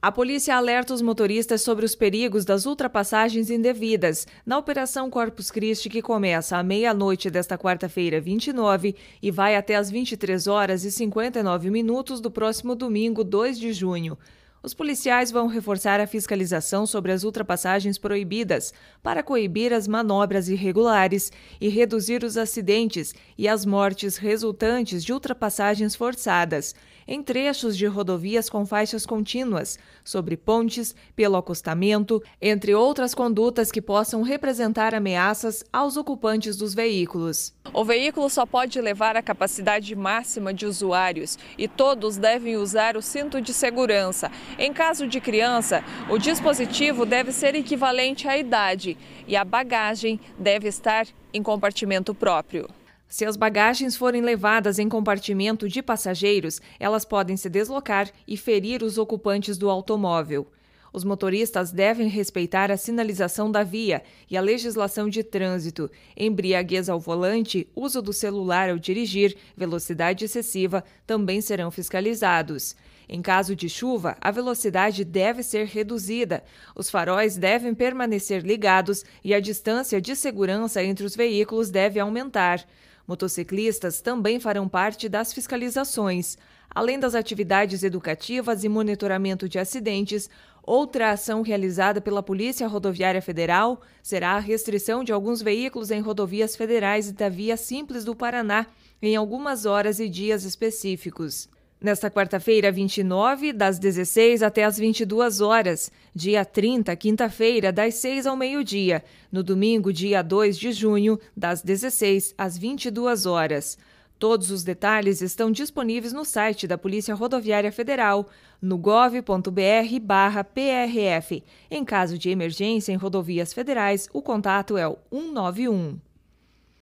A polícia alerta os motoristas sobre os perigos das ultrapassagens indevidas na Operação Corpus Christi, que começa à meia-noite desta quarta-feira, 29, e vai até às 23 horas e 59 minutos do próximo domingo, 2 de junho. Os policiais vão reforçar a fiscalização sobre as ultrapassagens proibidas para coibir as manobras irregulares e reduzir os acidentes e as mortes resultantes de ultrapassagens forçadas em trechos de rodovias com faixas contínuas, sobre pontes, pelo acostamento, entre outras condutas que possam representar ameaças aos ocupantes dos veículos. O veículo só pode levar a capacidade máxima de usuários e todos devem usar o cinto de segurança. Em caso de criança, o dispositivo deve ser equivalente à idade e a bagagem deve estar em compartimento próprio. Se as bagagens forem levadas em compartimento de passageiros, elas podem se deslocar e ferir os ocupantes do automóvel. Os motoristas devem respeitar a sinalização da via e a legislação de trânsito, embriaguez ao volante, uso do celular ao dirigir, velocidade excessiva também serão fiscalizados. Em caso de chuva, a velocidade deve ser reduzida, os faróis devem permanecer ligados e a distância de segurança entre os veículos deve aumentar. Motociclistas também farão parte das fiscalizações. Além das atividades educativas e monitoramento de acidentes, outra ação realizada pela Polícia Rodoviária Federal será a restrição de alguns veículos em rodovias federais e da Via Simples do Paraná em algumas horas e dias específicos. Nesta quarta-feira, 29, das 16 até as 22 horas. Dia 30, quinta-feira, das 6 ao meio-dia. No domingo, dia 2 de junho, das 16 às 22 horas. Todos os detalhes estão disponíveis no site da Polícia Rodoviária Federal, no gov.br/prf. Em caso de emergência em rodovias federais, o contato é o 191.